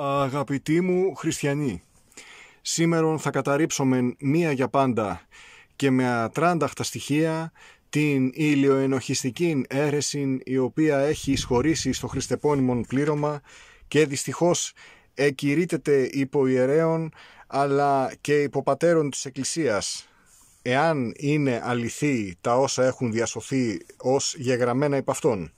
Αγαπητοί μου χριστιανοί, σήμερα θα καταρρύψουμε μία για πάντα και με ατράνταχτα στοιχεία την ηλιοενοχιστική αίρεση η οποία έχει εισχωρήσει στο χριστεπώνυμο πλήρωμα και δυστυχώς εκηρύτεται υπό ιερέων αλλά και υπό πατέρων της Εκκλησίας. Εάν είναι αληθή τα όσα έχουν διασωθεί ως γεγραμμένα υπ' αυτών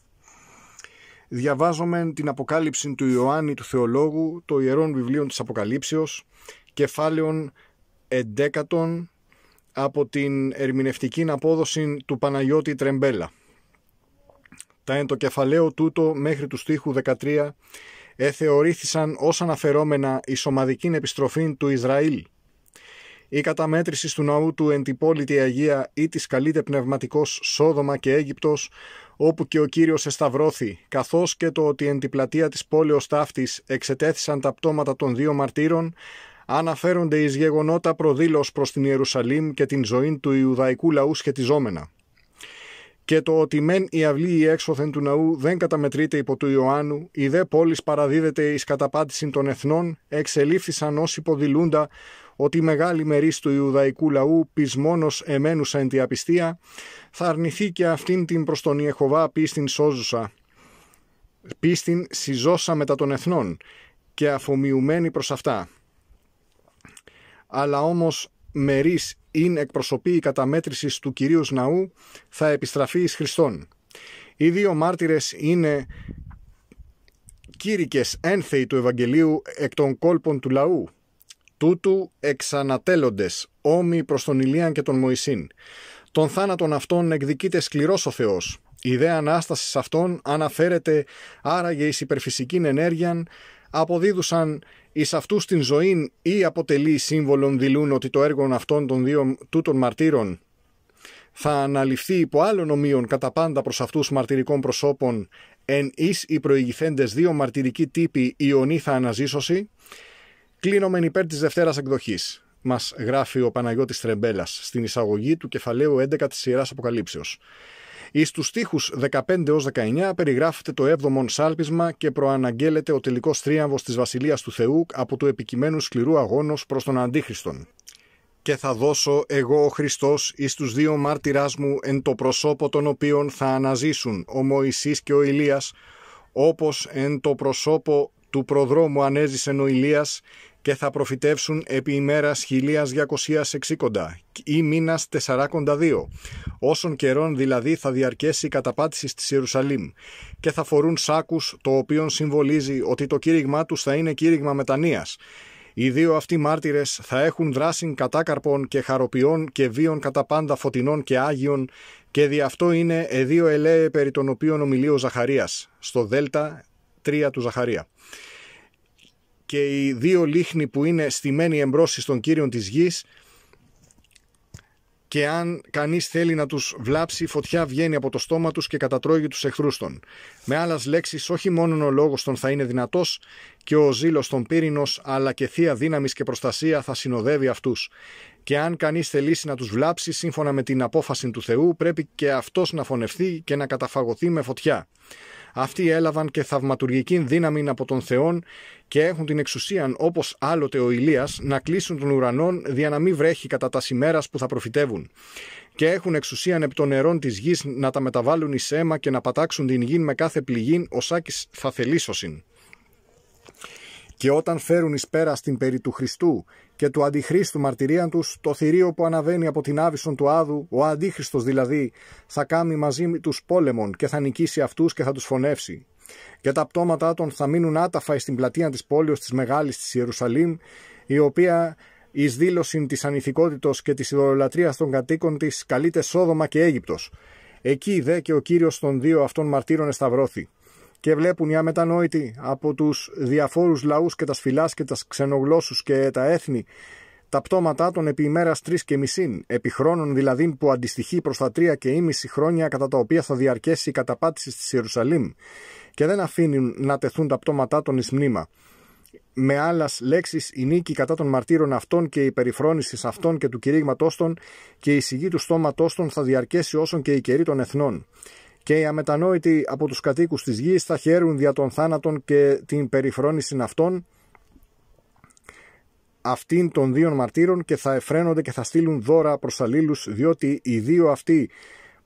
διαβάζομαι την αποκάλυψη του Ιωάννη του Θεολόγου, το ιερών βιβλίων της Αποκαλύψεως, κεφάλαιων 11 από την ερμηνευτική απόδοση του Παναγιώτη Τρεμπέλα. Τα εν το κεφαλαίο τούτο μέχρι τους στίχους 13 εθεωρήθησαν ως αναφερόμενα η σωμαδική επιστροφή του Ισραήλ η καταμέτρηση του ναού του εν Αγία ή της καλείται πνευματικός Σόδομα και Αίγυπτος, όπου και ο Κύριος εσταυρώθη, καθώς και το ότι εν τη πλατεία της πόλεως ταύτης εξετέθησαν τα πτώματα των δύο μαρτύρων, αναφέρονται εις γεγονότα προδήλως προς την Ιερουσαλήμ και την ζωή του Ιουδαϊκού λαού σχετιζόμενα. Και το ότι μεν η αυλή η έξωθεν του ναού δεν καταμετρείται υπό του Ιωάννου, η δε πόλης παραδίδεται εις καταπάτηση των εθνών, εξελίφθησαν ω υποδηλούντα ότι η μεγάλη μερίς του Ιουδαϊκού λαού πεισμόνος εμένουσα εν τη απιστία θα αρνηθεί και αυτήν την προς τον Ιεχοβά πίστην σώζουσα πίστην συζώσα μετά των εθνών και αφομιουμένη προς αυτά. Αλλά όμως μερίς ειν εκπροσωπή η καταμέτρηση του Κυρίου Ναού θα επιστραφεί εις Χριστόν. Οι δύο μάρτυρες είναι κήρυκες ένθεοι του Ευαγγελίου εκ των κόλπων του λαού τούτου εξανατέλλοντες, όμοι προς τον Ηλίαν και τον Μωυσήν. Τον θάνατον αυτόν εκδικείται σκληρός ο Θεός. Η ιδέα ανάστασης αυτών αναφέρεται άραγε εις υπερφυσικήν ενέργειαν, αποδίδουσαν εις αυτούς την ζωήν ή αποτελεί σύμβολον δηλούν ότι το έργο αυτών των δύο τούτων μαρτύρων θα αναλυφθεί υπό άλλων ομοίων κατά πάντα προς αυτούς μαρτυρικών προσώπων εν εις οι προηγηθέντες δύο μαρτυρικοί τύποι ιονή θα αναζήσωση Κλείνω υπέρ της Δευτέρας εκδοχής. Μας γράφει ο Παναγιώτης Τρεμπέλας στην εισαγωγή του κεφαλαίου 11 τη σειρά Αποκαλύψεως. Εις τους στίχους 15-19 περιγράφεται το 7ο σάλπισμα και προαναγγέλλεται ο τελικός ο τελικο τριαμβο της Βασιλείας του Θεού από του επικειμένου σκληρού αγώνος προς τον Αντίχριστον. Και θα δώσω εγώ ο Χριστός εις τους δύο μάρτυράς μου εν το προσώπο των οποίων θα αναζήσουν ο Μωυσής και ο Ηλίας, όπως εν το προσώπο του προδρόμου ανέζησε ο Ηλίας και θα προφητεύσουν επί ημέρας χιλίας διακοσίας εξήκοντα ή 1260 ή μήνας 1402, όσων καιρών δηλαδή θα διαρκέσει η μηνας τεσσαρακοντα οσων καιρων δηλαδη θα διαρκεσει η καταπατηση της Ιερουσαλήμ και θα φορούν σάκους το οποίο συμβολίζει ότι το κήρυγμά τους θα είναι κήρυγμα μετανοίας. Οι δύο αυτοί μάρτυρες θα έχουν δράση κατάκαρπων και χαροποιών και βίων κατά πάντα φωτεινών και άγιων και δι' αυτό είναι εδίο ελέε περί των οποίων ομιλεί ο Ζαχαρίας, στο Δέλτα 3 του Ζαχαρία και οι δύο λίχνοι που είναι στημένοι εμπρόσεις των κύριων της γης και αν κανείς θέλει να τους βλάψει, φωτιά βγαίνει από το στόμα τους και κατατρώγει τους εχθρούς των. Με άλλες λέξεις, όχι μόνο ο λόγος των θα είναι δυνατός και ο ζήλος των πύρινος, αλλά και θεία δύναμης και προστασία θα συνοδεύει αυτούς. Και αν κανείς θελήσει να τους βλάψει, σύμφωνα με την απόφαση του Θεού, πρέπει και αυτός να φωνευτεί και να καταφαγωθεί με φωτιά. Αυτοί έλαβαν και θαυματουργική δύναμη από τον Θεόν και έχουν την εξουσία, όπως άλλοτε ο Ηλίας, να κλείσουν τον ουρανό δια να μην βρέχει κατά τας σημέρα που θα προφητεύουν. Και έχουν εξουσίαν επί των νερών της γης να τα μεταβάλουν εις αίμα και να πατάξουν την γη με κάθε πληγή, ω θα θελήσωσιν. Και όταν φέρουν εις πέρα στην περί του Χριστού και του Αντιχρίστου μαρτυρίαν τους, το θηρίο που αναβαίνει από την άβυσον του Άδου, ο Αντίχριστος δηλαδή, θα κάνει μαζί τους πόλεμον και θα νικήσει αυτούς και θα τους φωνεύσει. Και τα πτώματα των θα μείνουν άταφα στην πλατεία της πόλεως της Μεγάλης της Ιερουσαλήμ, η οποία εις δήλωση της ανηθικότητος και της ιδωλολατρίας των κατοίκων της καλείται Σόδομα και Αίγυπτος. Εκεί δε και ο κύριος των δύο αυτών μαρτύρων εσταυρώθη και βλέπουν οι αμετανόητοι από τους διαφόρους λαούς και τα σφυλάς και τα ξενογλώσσους και τα έθνη τα πτώματα των επί ημέρας 3 και μισή, επί χρόνων δηλαδή που αντιστοιχεί προς τα τρία και ήμιση χρόνια κατά τα οποία θα διαρκέσει η καταπάτηση τη Ιερουσαλήμ, και δεν αφήνουν να τεθούν τα πτώματά των ει μνήμα. Με άλλε λέξεις, η νίκη κατά των μαρτύρων αυτών και η περιφρόνησης αυτών και του κηρύγματός των και η σιγή του στόματός των θα διαρκέσει όσων και η καιρή των εθνών και οι αμετανόητοι από τους κατοίκους της γης θα χαίρουν δια των θάνατων και την περιφρόνηση αυτών αυτήν των δύο μαρτύρων και θα εφραίνονται και θα στείλουν δώρα προς αλλήλους διότι οι δύο αυτοί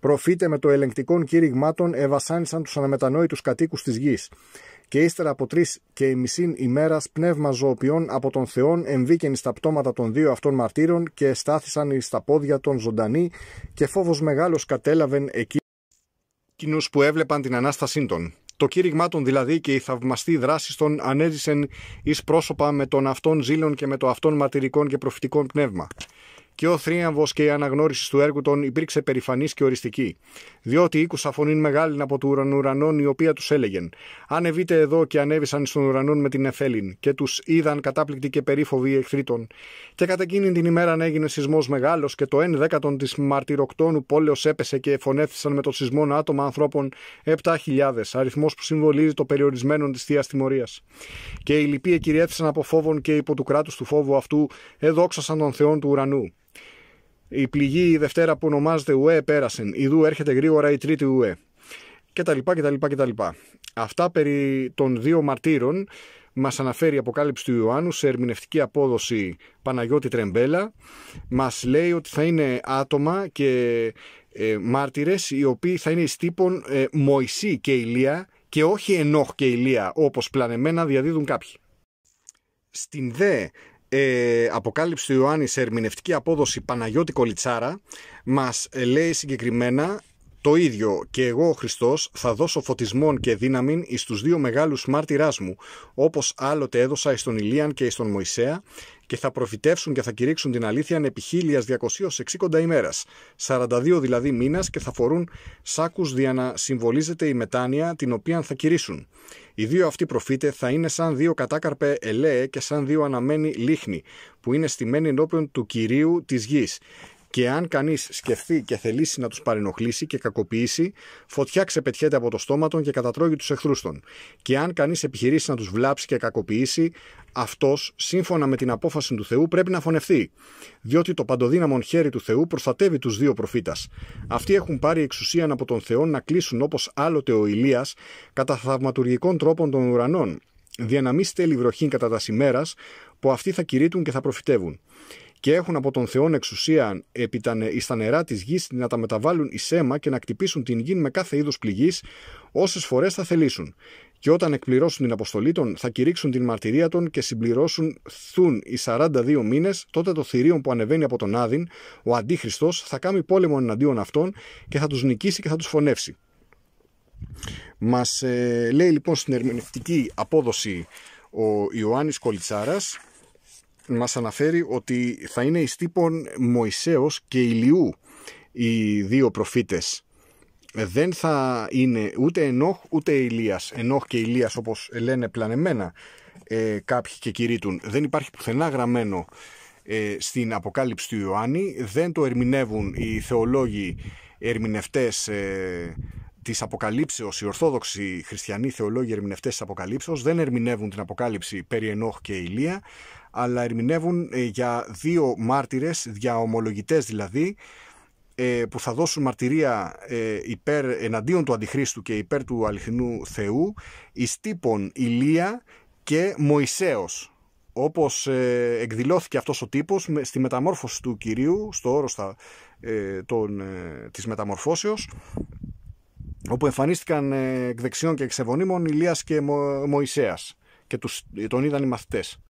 προφήτε με το ελεγκτικό κήρυγμάτων ευασάνισαν τους αναμετανόητους κατοίκους της γης και ύστερα από τρεις και η μισήν ημέρας πνεύμα ζωοποιών από τον Θεόν εμβήκεν στα πτώματα των δύο αυτών μαρτύρων και στάθησαν στα πόδια των ζωντανοί και φόβος μεγάλος κατέλαβεν εκεί εκείνους που έβλεπαν την ανάστασή των. Το κήρυγμά των δηλαδή και η θαυμαστή δράση των ανέζησεν εις πρόσωπα με τον αυτόν ζήλων και με το αυτόν ματηρικών και προφητικών πνεύμα και ο θρίαμβος και η αναγνώριση του έργου των υπήρξε περηφανής και οριστική. Διότι οίκουσα φωνήν μεγάλην από του ουρανου ουρανών η οποία τους έλεγεν «Ανεβείτε εδώ» και ανέβησαν στον ουρανόν με την Εφέλην και τους είδαν κατάπληκτοι και περίφοβοι οι εχθροί των. Και κατά εκείνη την ημέρα έγινε σεισμός μεγάλος και το εν δέκατον της μαρτυροκτόνου πόλεως έπεσε και εφωνέθησαν με το σεισμό άτομα ανθρώπων 7.000, Αριθμός που συμβολίζει το περιορισμένο της θείας τιμωρίας. Και οι λοιποί εκυριέθησαν από φόβων και υπό του κράτους του φόβου αυτού εδόξασαν τον Θεόν του ουρανού η πληγή η Δευτέρα που ονομάζεται ουέ πέρασε, Δου έρχεται γρήγορα η τρίτη ουέ κτλ. τα κτλ. Αυτά περί των δύο μαρτύρων μας αναφέρει η Αποκάλυψη του Ιωάννου σε ερμηνευτική απόδοση Παναγιώτη Τρεμπέλα. Μας λέει ότι θα είναι άτομα και ε, μάρτυρες οι οποίοι θα είναι εις τύπων ε, Μωυσή και Ηλία και όχι Ενόχ και Ηλία όπως πλανεμένα διαδίδουν κάποιοι. Στην δε ε, αποκάλυψη του Ιωάννης σε ερμηνευτική απόδοση Παναγιώτη Κολιτσάρα μας ε, λέει συγκεκριμένα το ίδιο και εγώ ο Χριστός θα δώσω φωτισμόν και δύναμην εις τους δύο μεγάλους μάρτυράς μου, όπως άλλοτε έδωσα εις τον Ηλίαν και εις τον Μωυσέα, και θα προφητεύσουν και θα κηρύξουν την αλήθεια επί 1260 ημέρα, 42 δηλαδή μήνας, και θα φορούν σάκους για να συμβολίζεται η μετάνοια την οποία θα κηρύσουν. Οι δύο αυτοί προφήτε θα είναι σαν δύο κατάκαρπε ελαίε και σαν δύο αναμένοι λίχνοι που είναι στημένοι ενώπιον του κυρίου της γης. Και αν κανείς σκεφτεί και θελήσει να τους παρενοχλήσει και κακοποιήσει, φωτιά ξεπετιέται από το στόμα των και κατατρώγει τους εχθρούς των. Και αν κανείς επιχειρήσει να τους βλάψει και κακοποιήσει, αυτός, σύμφωνα με την απόφαση του Θεού, πρέπει να φωνευτεί. Διότι το παντοδύναμον χέρι του Θεού προστατεύει τους δύο προφήτας. Αυτοί έχουν πάρει εξουσία από τον Θεό να κλείσουν όπως άλλοτε ο Ηλίας κατά θαυματουργικών τρόπων των ουρανών, δια να μην στέλνει βροχή κατά τας σημέρα, που αυτοί θα κηρύττουν και θα προφητεύουν και έχουν από τον Θεόν εξουσία επί τα, στα νερά της γης να τα μεταβάλουν εις αίμα και να κτυπήσουν την γη με κάθε είδος πληγής όσες φορές θα θελήσουν. Και όταν εκπληρώσουν την αποστολή των, θα κηρύξουν την μαρτυρία των και συμπληρώσουν θουν οι 42 μήνες, τότε το θηρίο που ανεβαίνει από τον Άδην, ο Αντίχρηστο, θα κάνει πόλεμο εναντίον αυτών και θα τους νικήσει και θα τους φωνεύσει. Μας ε, λέει λοιπόν στην ερμηνευτική απόδοση ο Ιωάννης Κολιτσάρας μας αναφέρει ότι θα είναι εις τύπον Μωυσέος και Ηλιού οι δύο προφήτες. Δεν θα είναι ούτε Ενόχ ούτε Ηλίας. Ενόχ και Ηλίας όπως λένε πλανεμένα ε, κάποιοι και κηρύττουν. Δεν υπάρχει πουθενά γραμμένο ε, στην Αποκάλυψη του Ιωάννη. Δεν το ερμηνεύουν οι θεολόγοι ερμηνευτές ε, της Αποκαλύψεως, οι Ορθόδοξοι χριστιανοί θεολόγοι ερμηνευτές της Αποκαλύψεως δεν ερμηνεύουν την Αποκάλυψη περί Ενόχ και Ηλία, αλλά ερμηνεύουν ε, για δύο μάρτυρες, διαομολογητέ δηλαδή, ε, που θα δώσουν μαρτυρία ε, υπέρ, εναντίον του Αντιχρίστου και υπέρ του αληθινού Θεού, εις τύπων Ηλία και Μωυσέος όπως εκδηλώθηκε αυτός ο τύπος στη μεταμόρφωση του Κυρίου, στο όρος ε, της μεταμορφώσεως, όπου εμφανίστηκαν ε, εκ δεξιών και εξεβωνήμων Ηλίας και Μωυσέας και τους, τον είδαν οι μαθητές.